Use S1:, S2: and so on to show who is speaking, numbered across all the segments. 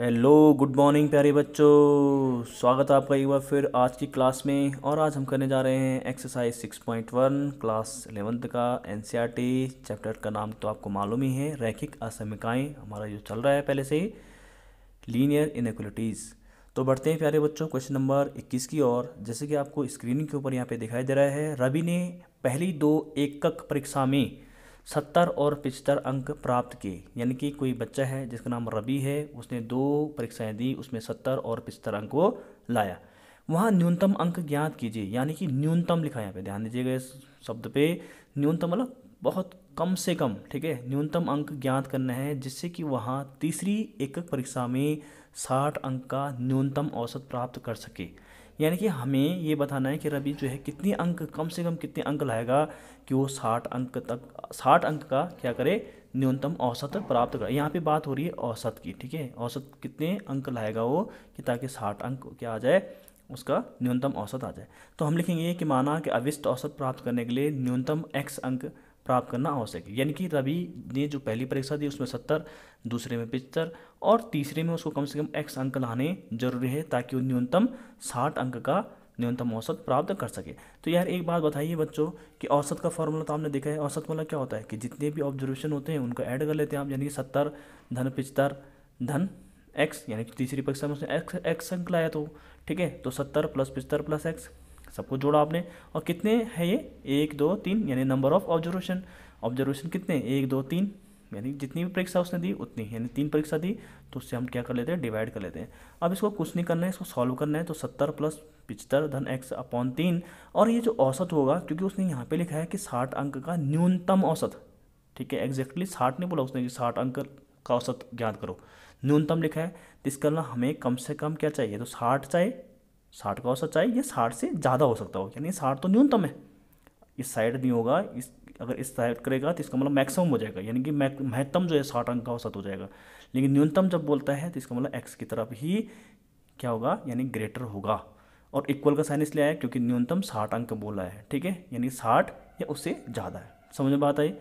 S1: hello good morning प्यारे बच्चों स्वागत है आपका एक बार फिर आज की क्लास में और आज हम करने जा रहे हैं exercise six point one class eleventh का एन चैप्टर e का नाम तो आपको मालूम ही है रैखिक असमिकाएँ हमारा जो चल रहा है पहले से ही लीनियर इनक्वलिटीज़ तो बढ़ते हैं प्यारे बच्चों क्वेश्चन नंबर इक्कीस की ओर जैसे कि आपको स्क्रीन के ऊपर यहाँ पर दिखाई दे रहा है रवि ने पहली दो एकक परीक्षा में सत्तर और पिचहत्तर अंक प्राप्त किए यानी कि कोई बच्चा है जिसका नाम रवि है उसने दो परीक्षाएं दी उसमें सत्तर और पिचहत्तर अंक वो लाया वहाँ न्यूनतम अंक ज्ञात कीजिए यानी कि न्यूनतम लिखा यहाँ पे ध्यान दीजिएगा इस शब्द पे न्यूनतम मतलब बहुत कम से कम ठीक है न्यूनतम अंक ज्ञात करना है जिससे कि वहाँ तीसरी एकक परीक्षा में साठ अंक का न्यूनतम औसत प्राप्त कर सके यानी कि हमें ये बताना है कि रवि जो है कितने अंक कम से कम कितने अंक लाएगा कि वो साठ अंक तक साठ अंक का क्या करे न्यूनतम औसत प्राप्त करे यहाँ पे बात हो रही है औसत की ठीक है औसत कितने अंक लाएगा वो कि ताकि साठ अंक क्या आ जाए उसका न्यूनतम औसत आ जाए तो हम लिखेंगे कि माना कि अविष्ट औसत प्राप्त करने के लिए न्यूनतम एक्स अंक प्राप्त करना आवश्यक है यानी कि रवि ने जो पहली परीक्षा दी उसमें सत्तर दूसरे में पिचहत्तर और तीसरे में उसको कम से कम एक्स अंक लाने जरूरी है ताकि वो न्यूनतम साठ अंक का न्यूनतम औसत प्राप्त कर सके तो यार एक बात बताइए बच्चों कि औसत का फॉर्मूला तो आपने देखा है औसत वाला क्या होता है कि जितने भी ऑब्जर्वेशन होते हैं उनको ऐड कर लेते हैं आप यानी कि सत्तर धन पिचहत्तर धन एक्स यानी कि तीसरी परीक्षा में उसने एक्स एक्स अंक लाया तो ठीक है तो सत्तर प्लस पिचहत्तर प्लस एक्स सबको जोड़ा आपने और कितने हैं ये एक दो तीन यानी नंबर ऑफ ऑब्जर्वेशन ऑब्जर्वेशन कितने एक दो तीन यानी जितनी भी परीक्षा उसने दी उतनी यानी तीन परीक्षा दी तो उससे हम क्या कर लेते हैं डिवाइड कर लेते हैं अब इसको कुछ नहीं करना है इसको सॉल्व करना है तो सत्तर प्लस पिचहत्तर धन एक्स अपॉन तीन और ये जो औसत होगा क्योंकि उसने यहाँ पे लिखा है कि साठ अंक का न्यूनतम औसत ठीक है एग्जैक्टली साठ नहीं बोला उसने कि साठ अंक का औसत ज्ञात करो न्यूनतम लिखा है तो इसका हमें कम से कम क्या चाहिए तो साठ चाहिए साठ का औसत चाहिए ये साठ से ज़्यादा हो सकता हो यानी साठ तो न्यूनतम है इस साइड नहीं होगा इस अगर इस साइड करेगा तो इसका मतलब मैक्सिमम हो जाएगा यानी कि महत्तम जो है साठ अंक का औसत हो जाएगा लेकिन न्यूनतम जब बोलता है तो इसका मतलब एक्स की तरफ ही क्या होगा यानी ग्रेटर होगा और इक्वल का साइन इसलिए आया क्योंकि न्यूनतम साठ अंक बोला है ठीक है यानी साठ या उससे ज़्यादा है समझ में बात आई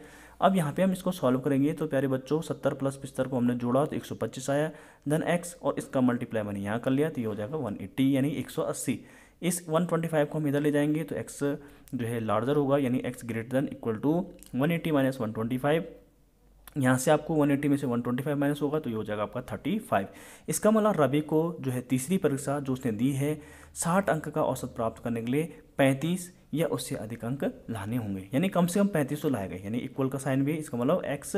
S1: अब यहाँ पे हम इसको सॉल्व करेंगे तो प्यारे बच्चों सत्तर प्लस पिस्तर को हमने जोड़ा तो एक सौ पच्चीस आया देन एक्स और इसका मल्टीप्लाई मैंने यहाँ कर लिया तो ये हो जाएगा वन एट्टी यानी एक सौ अस्सी इस 125 को हम इधर ले जाएंगे तो एक्स जो है लार्जर होगा यानी x greater than equal to 180 eighty minus one यहाँ से आपको 180 में से 125 माइनस होगा तो ये हो जाएगा आपका 35 इसका मतलब रवि को जो है तीसरी परीक्षा जो उसने दी है 60 अंक का औसत प्राप्त करने के लिए 35 या उससे अधिक अंक लाने होंगे यानी कम से कम 35 तो लाएगा यानी इक्वल का साइन भी है इसका मतलब एक्स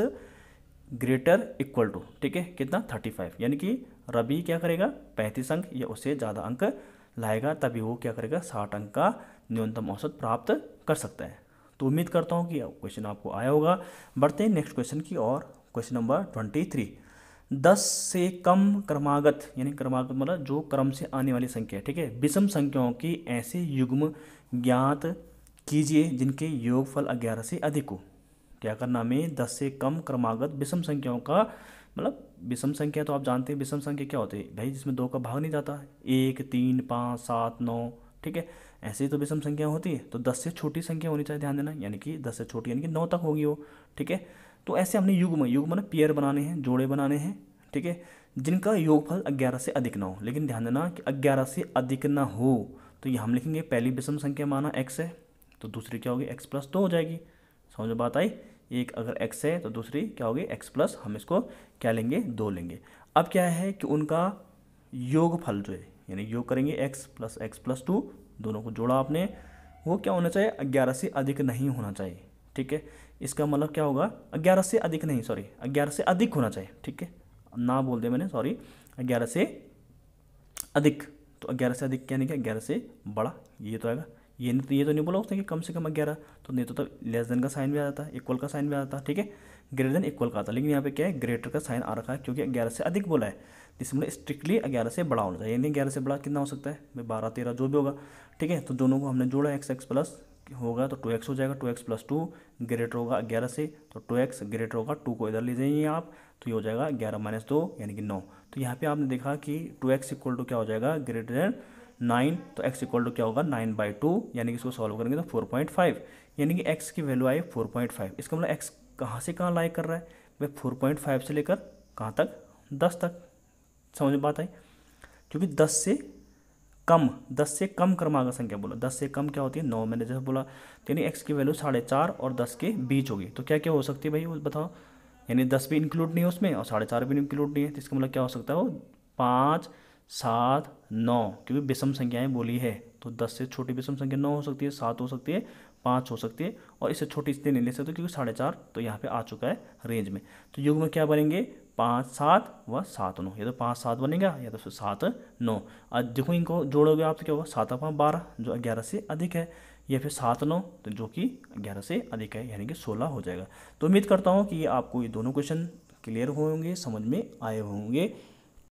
S1: ग्रेटर इक्वल टू ठीक है कितना 35 यानी कि रवि क्या करेगा पैंतीस अंक या उससे ज़्यादा अंक लाएगा तभी वो क्या करेगा साठ अंक का न्यूनतम औसत प्राप्त कर सकता है तो उम्मीद करता हूँ कि क्वेश्चन आपको आया होगा बढ़ते हैं नेक्स्ट क्वेश्चन की और क्वेश्चन नंबर ट्वेंटी थ्री दस से कम क्रमागत यानी क्रमागत मतलब जो क्रम से आने वाली संख्या है ठीक है विषम संख्याओं के ऐसे युग्म ज्ञात कीजिए जिनके योगफल ग्यारह से अधिक हो क्या करना हमें दस से कम क्रमागत विषम संख्याओं का मतलब विषम संख्या तो आप जानते हैं विषम संख्या क्या होती है भाई जिसमें दो का भाग नहीं जाता एक तीन पाँच सात नौ ठीक है ऐसे ही तो विषम संख्या होती है तो दस से छोटी संख्या होनी चाहिए ध्यान देना यानी कि दस से छोटी यानी कि नौ तक होगी वो ठीक है तो ऐसे हमने युग्म युग्म ना पेयर बनाने हैं जोड़े बनाने हैं ठीक है जिनका योगफल अग्यारह से अधिक ना हो लेकिन ध्यान देना कि अग्यारह से अधिक ना हो तो ये हम लिखेंगे पहली विषम संख्या माना एक्स है तो दूसरी क्या होगी एक्स प्लस दो हो जाएगी समझ बात आई एक अगर एक्स है तो दूसरी क्या होगी एक्स प्लस हम इसको क्या लेंगे दो लेंगे अब क्या है कि उनका योगफल जो है यानी योग करेंगे x plus x plus two दोनों को जोड़ा आपने वो क्या होना चाहिए ग्यारह से अधिक नहीं होना चाहिए ठीक है इसका मतलब क्या होगा ग्यारह से अधिक नहीं सॉरी ग्यारह से अधिक होना चाहिए ठीक है ना बोल दिया मैंने सॉरी ग्यारह से अधिक तो ग्यारह से अधिक क्या नहीं क्या ग्यारह से बड़ा ये तो आएगा ये नहीं तो ये तो नहीं बोला उसने कि कम से कम ग्यारह तो नहीं तो तब लेस देन का साइन भी आ जाता इक्वल का साइन भी आ जाता ठीक है ग्रेटर देन इक्वल का आता लेकिन यहाँ पे क्या है ग्रेटर का साइन आ रखा है क्योंकि ग्यारह से अधिक बोला है इसमें स्ट्रिक्टली ग्यारह से बड़ा होना चाहिए यानी ग्यारह से बड़ा कितना हो सकता है भाई बारह तेरह जो भी होगा ठीक है तो दोनों को हमने जोड़ा एक्स एक्स प्लस होगा तो टू एक्स हो जाएगा two x plus two greater होगा ग्यारह से तो टू एक्स ग्रेटर होगा टू को इधर ले जाइए आप तो ये हो जाएगा ग्यारह माइनस दो यानी कि नौ तो यहाँ पर आपने देखा कि टू एक्स इक्वल टू क्या हो जाएगा ग्रेटर देन नाइन तो एक्स इक्वल टू क्या होगा नाइन बाई टू यानी कि इसको सॉल्व करेंगे तो फोर पॉइंट फाइव यानी कि एक्स की वैल्यू आई फोर पॉइंट फाइव इसका मतलब एक्स कहाँ से कहाँ लाइक कर रहा है भाई फोर पॉइंट फाइव से लेकर कहाँ तक दस तक समझ में बात आई क्योंकि दस से कम दस से कम क्रमांक संख्या बोला दस से कम क्या होती है नौ मैंने जैसे बोला तो यानी एक्स की वैल्यू साढ़े चार और दस के बीच होगी तो क्या क्या हो सकती है भाई बताओ यानी दस भी इंक्लूड नहीं है उसमें और साढ़े चार भी इंक्लूड नहीं है तो इसका मतलब क्या हो सकता है वो पाँच सात नौ क्योंकि विषम संख्याएं बोली है तो दस से छोटी विषम संख्या नौ हो सकती है सात हो सकती है पाँच हो सकती है और इससे छोटी इसलिए नहीं ले सकते क्योंकि साढ़े चार तो यहाँ पे आ चुका है रेंज में तो युग में क्या बनेंगे पाँच सात व सात नौ या तो पाँच सात बनेगा या तो फिर सात नौ और देखो इनको जोड़ोगे आप तो क्या होगा सात पाँच बारह जो ग्यारह से अधिक है या फिर सात नौ तो जो कि ग्यारह से अधिक है यानी कि सोलह हो जाएगा तो उम्मीद करता हूँ कि ये आपको ये दोनों क्वेश्चन क्लियर होंगे समझ में आए होंगे